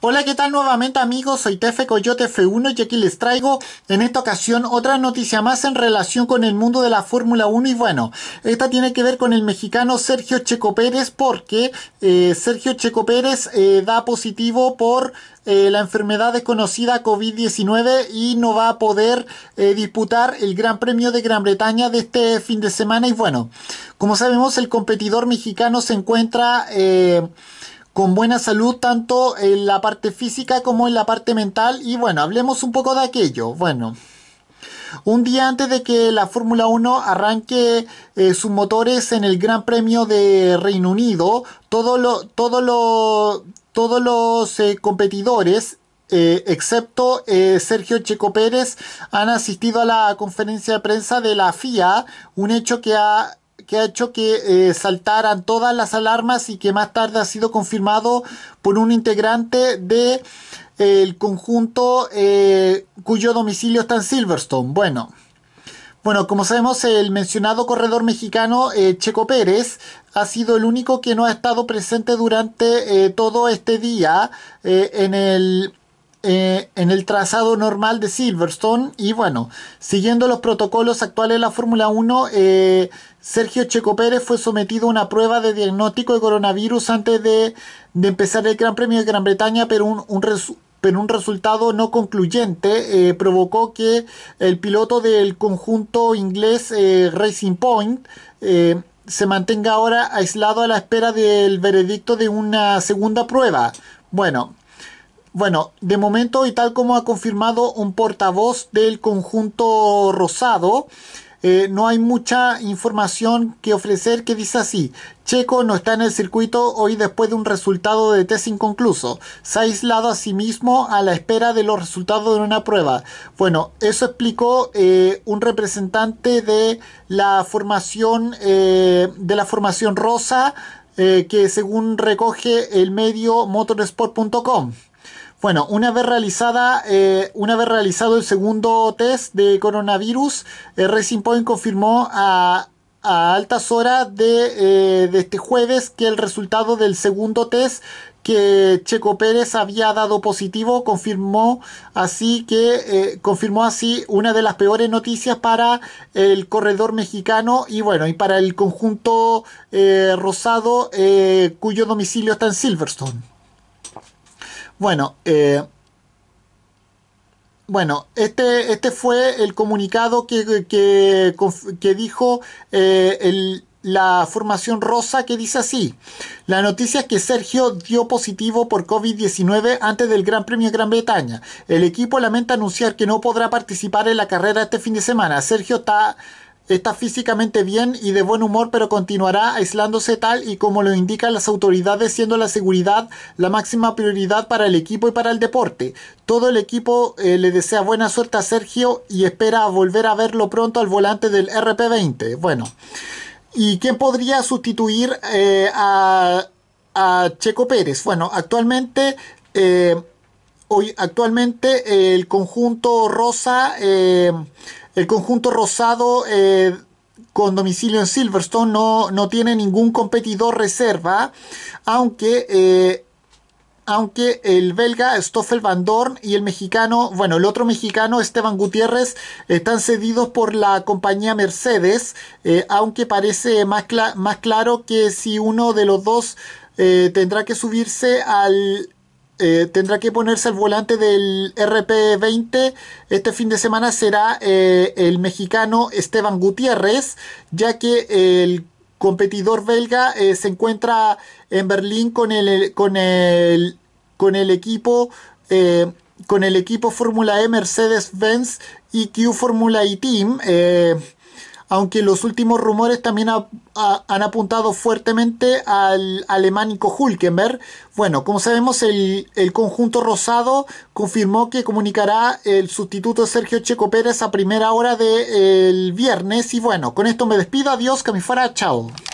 Hola, ¿qué tal nuevamente amigos? Soy Tefe Coyote F1 y aquí les traigo en esta ocasión otra noticia más en relación con el mundo de la Fórmula 1 y bueno, esta tiene que ver con el mexicano Sergio Checo Pérez porque eh, Sergio Checo Pérez eh, da positivo por eh, la enfermedad desconocida COVID-19 y no va a poder disputar el Gran Premio de Gran Bretaña de este fin de semana y bueno, como sabemos el competidor mexicano se encuentra con buena salud tanto en la parte física como en la parte mental. Y bueno, hablemos un poco de aquello. Bueno, un día antes de que la Fórmula 1 arranque eh, sus motores en el Gran Premio de Reino Unido, todo todos los eh, competidores eh, excepto Sergio Checo Pérez, han asistido a la conferencia de prensa de la FIA, un hecho que ha que ha hecho que eh, saltaran todas las alarmas y que más tarde ha sido confirmado por un integrante de eh, el conjunto eh, cuyo domicilio está en Silverstone. Bueno. Bueno, como sabemos, el mencionado corredor mexicano Checo Pérez ha sido el único que no ha estado presente durante todo este día en el eh, en el trazado normal de Silverstone y bueno, siguiendo los protocolos actuales de la Fórmula 1, eh, Sergio Checo Pérez fue sometido a una prueba de diagnóstico de coronavirus antes de, empezar el Gran Premio de Gran Bretaña, pero un, un resultado no concluyente eh, provocó que el piloto del conjunto inglés Racing Point se mantenga ahora aislado a la espera del veredicto de una segunda prueba. Bueno, bueno, de momento y tal como ha confirmado un portavoz del conjunto rosado, eh, no hay mucha información que ofrecer que dice así. Checo no está en el circuito hoy después de un resultado de test inconcluso. Se ha aislado a sí mismo a la espera de los resultados de una prueba. Bueno, eso explicó eh, un representante de la formación eh, de la formación rosa que según recoge el medio motorsport.com. Bueno, una vez realizada, eh, una vez realizado el segundo test de coronavirus, eh, Racing Point confirmó a, altas horas eh, de, este jueves que el resultado del segundo test que Checo Pérez había dado positivo, confirmó así que confirmó así una de las peores noticias para el corredor mexicano y bueno, y para el conjunto rosado cuyo domicilio está en Silverstone. Bueno, eh, bueno, este, este fue el comunicado que, que, dijo eh, la formación rosa que dice así. La noticia es que Sergio dio positivo por COVID-19 antes del Gran Premio de Gran Bretaña. El equipo lamenta anunciar que no podrá participar en la carrera este fin de semana. Sergio está... Está físicamente bien y de buen humor, pero continuará aislándose tal y como lo indican las autoridades, siendo la seguridad la máxima prioridad para el equipo y para el deporte. Todo el equipo eh, le desea buena suerte a Sergio y espera volver a verlo pronto al volante del RP20. Bueno, ¿y quién podría sustituir eh, a, Checo Pérez? Bueno, actualmente... Eh, hoy actualmente el conjunto rosa el conjunto rosado eh, con domicilio en Silverstone no, tiene ningún competidor reserva, aunque... Eh, aunque el belga Stoffel Van Dorn y el mexicano, bueno, el otro mexicano Esteban Gutiérrez están cedidos por la compañía Mercedes, eh, aunque parece más, más, claro que si uno de los dos tendrá que subirse al eh, tendrá que ponerse al volante del RP20. Este fin de semana será eh, el mexicano Esteban Gutiérrez, ya que el competidor belga eh, se encuentra en Berlín con el, con con el equipo. con el equipo Fórmula E Mercedes-Benz Q Formula E Team aunque los últimos rumores también han apuntado fuertemente al alemánico Hulkenberg. Bueno, como sabemos, el, conjunto rosado confirmó que comunicará el sustituto Sergio Checo Pérez a primera hora del eh, viernes. Y bueno, con esto me despido. Adiós, que me fuera. Chao.